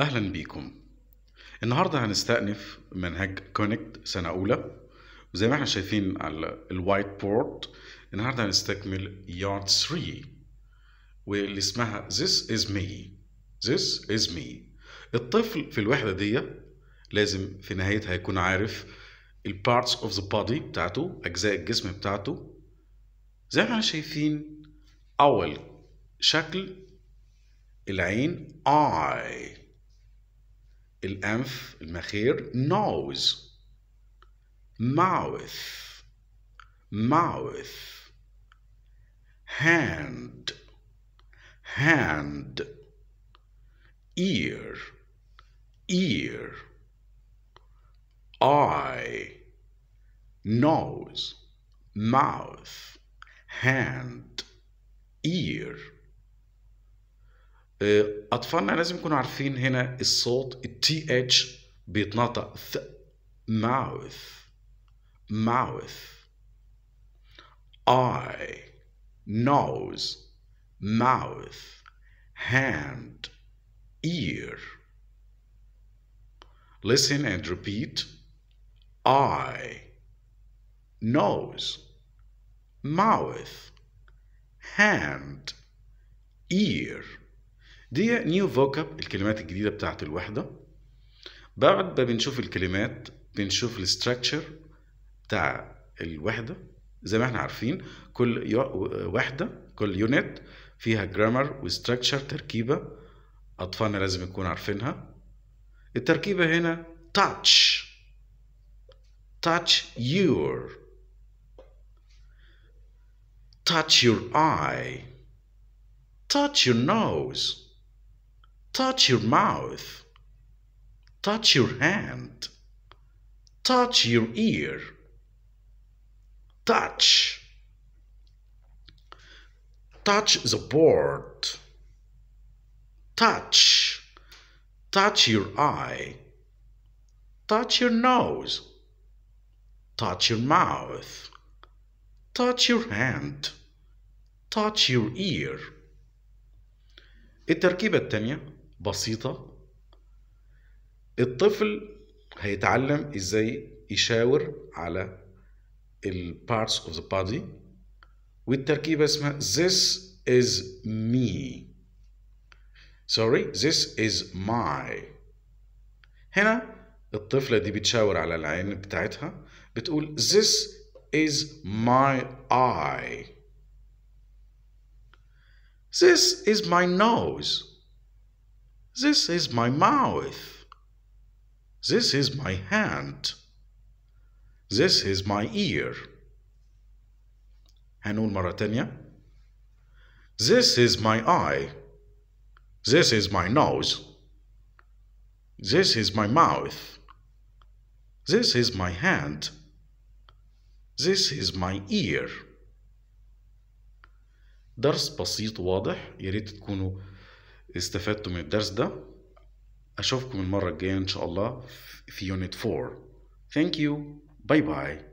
أهلا بيكم النهاردة هنستأنف منهج كونكت سنة أولى وزي ما احنا شايفين على الوايت بورد النهاردة هنستكمل يارد 3 واللي اسمها This is me This is me الطفل في الوحدة دي لازم في نهايتها يكون عارف ال parts of the body بتاعته أجزاء الجسم بتاعته زي ما احنا شايفين أول شكل العين I الأنف المخير nose mouth mouth hand hand ear ear eye nose mouth hand ear اطفالنا لازم يكونوا عارفين هنا الصوت التي اتش بيتنطق ث mouth mouth eye nose mouth hand ear listen and repeat eye nose mouth hand ear دي نيو فوكاب الكلمات الجديدة بتاعت الوحدة بعد ما بنشوف الكلمات بنشوف الاستراكشر بتاع الوحدة زي ما احنا عارفين كل وحدة كل يونت فيها جرامر وستراكشر تركيبة أطفالنا لازم يكون عارفينها التركيبة هنا touch touch your touch your eye touch your nose touch your mouth, touch your hand, touch your ear, touch, touch the board, touch, touch your eye, touch your nose, touch your mouth, touch your hand, touch your ear. التركيبة الثانية بسيطة الطفل هيتعلم ازاي يشاور على parts of the body والتركيبة اسمها this is me sorry this is my هنا الطفلة دي بتشاور على العين بتاعتها بتقول this is my eye this is my nose This is my mouth. This is my hand. This is my ear. هنقول مرة تانية. This is my eye. This is my nose. This is my mouth. This is my hand. This is my ear. درس بسيط واضح يا تكونوا استفدتوا من الدرس ده أشوفكم المرة الجاية إن شاء الله في يونت 4 ثانك يو باي باي